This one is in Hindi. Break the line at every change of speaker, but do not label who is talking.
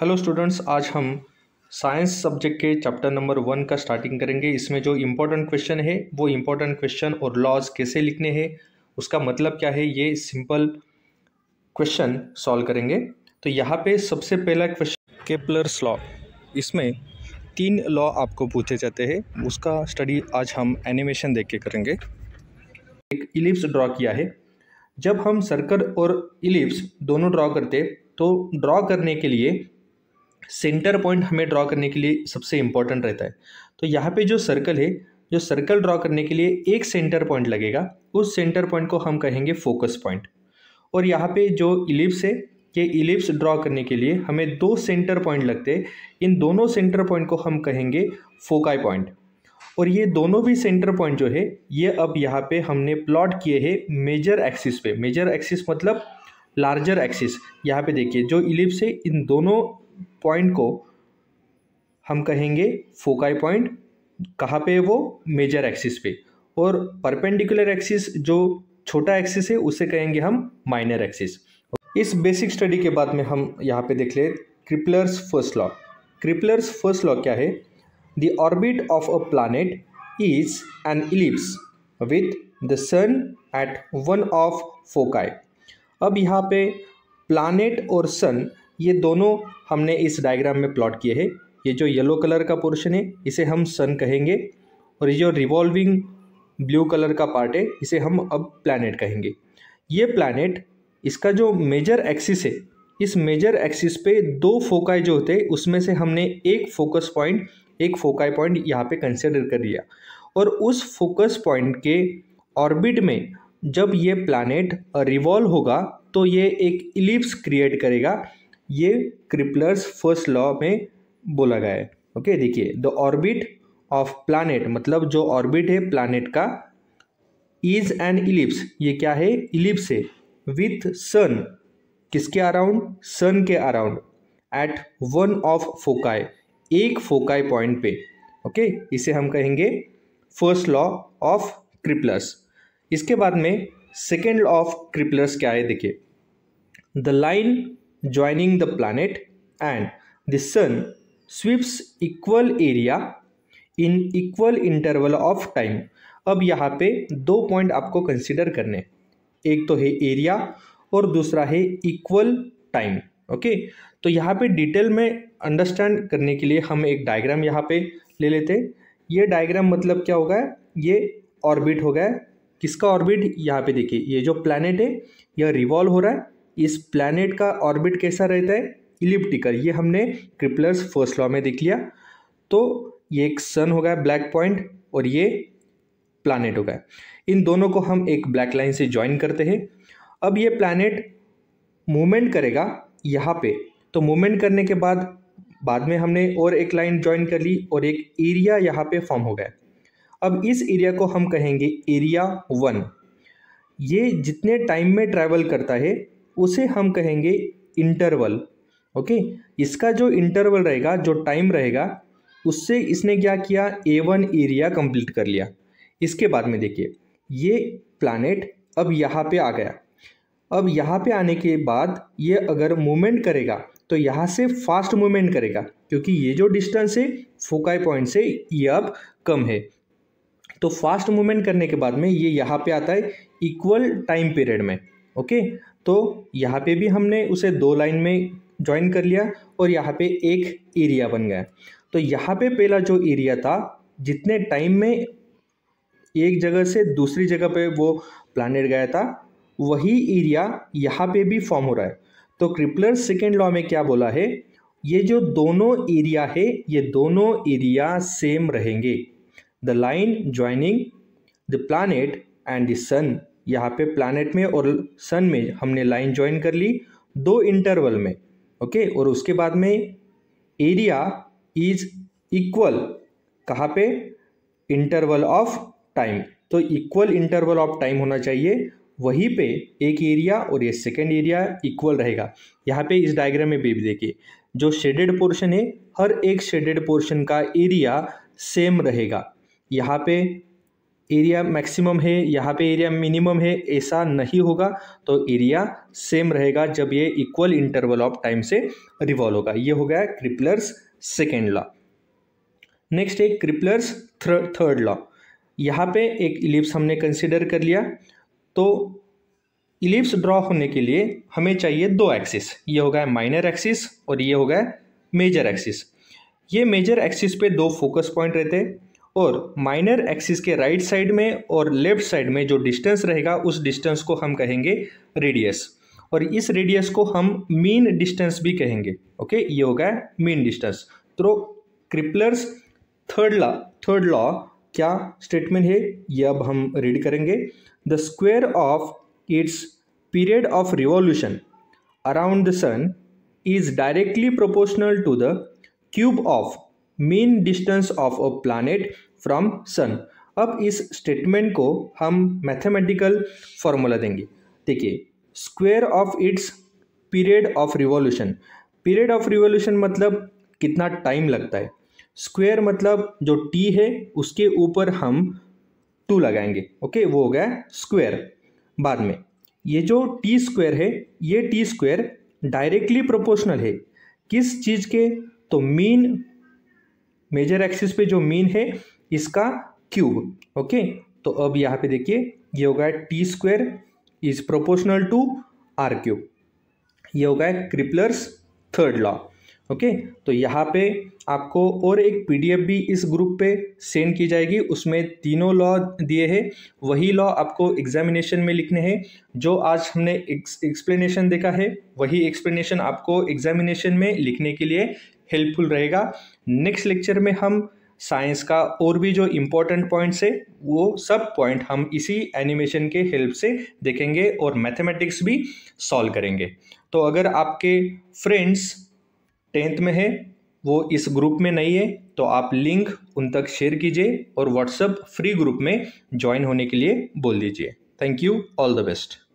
हेलो स्टूडेंट्स आज हम साइंस सब्जेक्ट के चैप्टर नंबर वन का स्टार्टिंग करेंगे इसमें जो इम्पोर्टेंट क्वेश्चन है वो इम्पोर्टेंट क्वेश्चन और लॉज कैसे लिखने हैं उसका मतलब क्या है ये सिंपल क्वेश्चन सॉल्व करेंगे तो यहाँ पे सबसे पहला क्वेश्चन केपलर्स लॉ इसमें तीन लॉ आपको पूछे जाते हैं उसका स्टडी आज हम एनिमेशन देख के करेंगे एक इलिप्स ड्रॉ किया है जब हम सर्कल और इलिप्स दोनों ड्रॉ करते तो ड्रॉ करने के लिए सेंटर पॉइंट हमें ड्रॉ करने के लिए सबसे इंपॉर्टेंट रहता है तो यहाँ पे जो सर्कल है जो सर्कल ड्रॉ करने के लिए एक सेंटर पॉइंट लगेगा उस सेंटर पॉइंट को हम कहेंगे फोकस पॉइंट और यहाँ पे जो इलिप्स है ये इलिप्स ड्रॉ करने के लिए हमें दो सेंटर पॉइंट लगते हैं इन दोनों सेंटर पॉइंट को हम कहेंगे फोकाई पॉइंट और ये दोनों भी सेंटर पॉइंट जो है ये अब यहाँ पे हमने प्लॉट किए हैं मेजर एक्सिस पे मेजर एक्सिस मतलब लार्जर एक्सिस यहाँ पे देखिए जो इलिप्स है इन दोनों पॉइंट को हम कहेंगे फोकाई पॉइंट कहाँ पे वो मेजर एक्सिस पे और परपेंडिकुलर एक्सिस जो छोटा एक्सिस है उसे कहेंगे हम माइनर एक्सिस इस बेसिक स्टडी के बाद में हम यहाँ पे देख ले Kepler's first law Kepler's first law क्या है the orbit of a planet is an ellipse with the sun at one of foci अब यहाँ पे प्लानट और सन ये दोनों हमने इस डायग्राम में प्लॉट किए हैं ये जो येलो कलर का पोर्शन है इसे हम सन कहेंगे और ये जो रिवॉल्विंग ब्लू कलर का पार्ट है इसे हम अब प्लानट कहेंगे ये प्लानट इसका जो मेजर एक्सिस है इस मेजर एक्सिस पे दो फोकाई जो होते हैं उसमें से हमने एक फोकस पॉइंट एक फोकाई पॉइंट यहाँ पे कंसिडर कर लिया और उस फोकस पॉइंट के ऑर्बिट में जब ये प्लानट रिवॉल्व होगा तो ये एक इलिप्स क्रिएट करेगा ये क्रिपलर्स फर्स्ट लॉ में बोला गया है ओके देखिए द ऑर्बिट ऑफ प्लानट मतलब जो ऑर्बिट है प्लानट का इज एन इलिप्स ये क्या है इलिप्स है विथ सन किसके अराउंड सन के around at one of foci एक फोकाई पॉइंट पे ओके इसे हम कहेंगे फर्स्ट लॉ ऑफ क्रिपलर्स इसके बाद में सेकेंड लॉ ऑफ क्रिपलर्स क्या है देखिए the line joining the planet and the sun sweeps equal area in equal interval of time अब यहाँ पे दो पॉइंट आपको कंसिडर करने एक तो है एरिया और दूसरा है इक्वल टाइम ओके तो यहाँ पे डिटेल में अंडरस्टैंड करने के लिए हम एक डायग्राम यहाँ पे ले लेते हैं ये डायग्राम मतलब क्या होगा ये ऑर्बिट हो गया किसका ऑर्बिट यहाँ पे देखिए ये जो प्लानट है यह रिवॉल्व हो रहा है इस प्लानट का ऑर्बिट कैसा रहता है इलिप्टिकल ये हमने क्रिपलर्स फर्स्ट लॉ में देख लिया तो ये एक सन हो गया ब्लैक पॉइंट और ये प्लानट हो गया इन दोनों को हम एक ब्लैक लाइन से ज्वाइन करते हैं अब ये प्लानट मूवमेंट करेगा यहाँ पे तो मूवमेंट करने के बाद बाद में हमने और एक लाइन ज्वाइन कर ली और एक एरिया यहाँ पे फॉर्म हो गया अब इस एरिया को हम कहेंगे एरिया वन ये जितने टाइम में ट्रैवल करता है उसे हम कहेंगे इंटरवल ओके इसका जो इंटरवल रहेगा जो टाइम रहेगा उससे इसने क्या किया ए वन एरिया कंप्लीट कर लिया इसके बाद में देखिए ये प्लानट अब यहाँ पे आ गया अब यहाँ पे आने के बाद ये अगर मूवमेंट करेगा तो यहाँ से फास्ट मूवमेंट करेगा क्योंकि ये जो डिस्टेंस है फोकाई पॉइंट से ये अब कम है तो फास्ट मूवमेंट करने के बाद में ये यहाँ पे आता है इक्वल टाइम पीरियड में ओके तो यहाँ पे भी हमने उसे दो लाइन में ज्वाइन कर लिया और यहाँ पे एक एरिया बन गया तो यहाँ पे पहला जो एरिया था जितने टाइम में एक जगह से दूसरी जगह पे वो प्लानट गया था वही एरिया यहाँ पे भी फॉर्म हो रहा है तो क्रिपलर सेकेंड लॉ में क्या बोला है ये जो दोनों एरिया है ये दोनों एरिया सेम रहेंगे the line joining the planet and the sun यहाँ पे प्लानट में और सन में हमने लाइन ज्वाइन कर ली दो इंटरवल में ओके और उसके बाद में एरिया इज इक्वल कहाँ पे इंटरवल ऑफ टाइम तो इक्वल इंटरवल ऑफ टाइम होना चाहिए वहीं पे एक एरिया और ये सेकेंड एरिया इक्वल रहेगा यहाँ पे इस डायग्राम में भी देखिए जो शेडेड पोर्शन है हर एक शेडेड पोर्शन का एरिया सेम रहेगा यहाँ पे एरिया मैक्सिमम है यहाँ पे एरिया मिनिमम है ऐसा नहीं होगा तो एरिया सेम रहेगा जब ये इक्वल इंटरवल ऑफ टाइम से रिवॉल्व होगा ये हो गया क्रिपलर्स सेकेंड लॉ नेक्स्ट है क्रिपलर्स थर्ड लॉ यहाँ पे एक इलिप्स हमने कंसिडर कर लिया तो इलिप्स ड्रॉ होने के लिए हमें चाहिए दो एक्सिस ये हो गया माइनर एक्सिस और ये हो गया मेजर एक्सिस ये मेजर एक्सिस पे दो फोकस पॉइंट रहते हैं और माइनर एक्सिस के राइट right साइड में और लेफ्ट साइड में जो डिस्टेंस रहेगा उस डिस्टेंस को हम कहेंगे रेडियस और इस रेडियस को हम मीन डिस्टेंस भी कहेंगे ओके ये हो गया मीन डिस्टेंस तो Kepler's third law third law क्या स्टेटमेंट है ये अब हम रीड करेंगे the square of its period of revolution around the sun is directly proportional to the cube of mean distance of a planet from sun अब इस स्टेटमेंट को हम मैथमेटिकल फॉर्मूला देंगे देखिए square of its period of revolution period of revolution मतलब कितना टाइम लगता है स्क्वेयर मतलब जो टी है उसके ऊपर हम टू लगाएंगे ओके वो हो गया स्क्वेयर बाद में ये जो टी स्क्वेयर है ये टी स्क्वेयर डायरेक्टली प्रोपोर्शनल है किस चीज़ के तो मीन मेजर एक्सिस पे जो मीन है इसका क्यूब ओके तो अब यहाँ पे देखिए ये हो गया T square is proportional to R cube ये हो गया क्रिपलर्स थर्ड लॉ ओके तो यहाँ पे आपको और एक पीडीएफ भी इस ग्रुप पे सेंड की जाएगी उसमें तीनों लॉ दिए हैं वही लॉ आपको एग्जामिनेशन में लिखने हैं जो आज हमने एक्सप्लेनेशन देखा है वही एक्सप्लेनेशन आपको एग्जामिनेशन में लिखने के लिए हेल्पफुल रहेगा नेक्स्ट लेक्चर में हम साइंस का और भी जो इम्पोर्टेंट पॉइंट्स है वो सब पॉइंट हम इसी एनिमेशन के हेल्प से देखेंगे और मैथमेटिक्स भी सॉल्व करेंगे तो अगर आपके फ्रेंड्स टेंथ में है वो इस ग्रुप में नहीं है तो आप लिंक उन तक शेयर कीजिए और व्हाट्सएप फ्री ग्रुप में ज्वाइन होने के लिए बोल दीजिए thank you all the best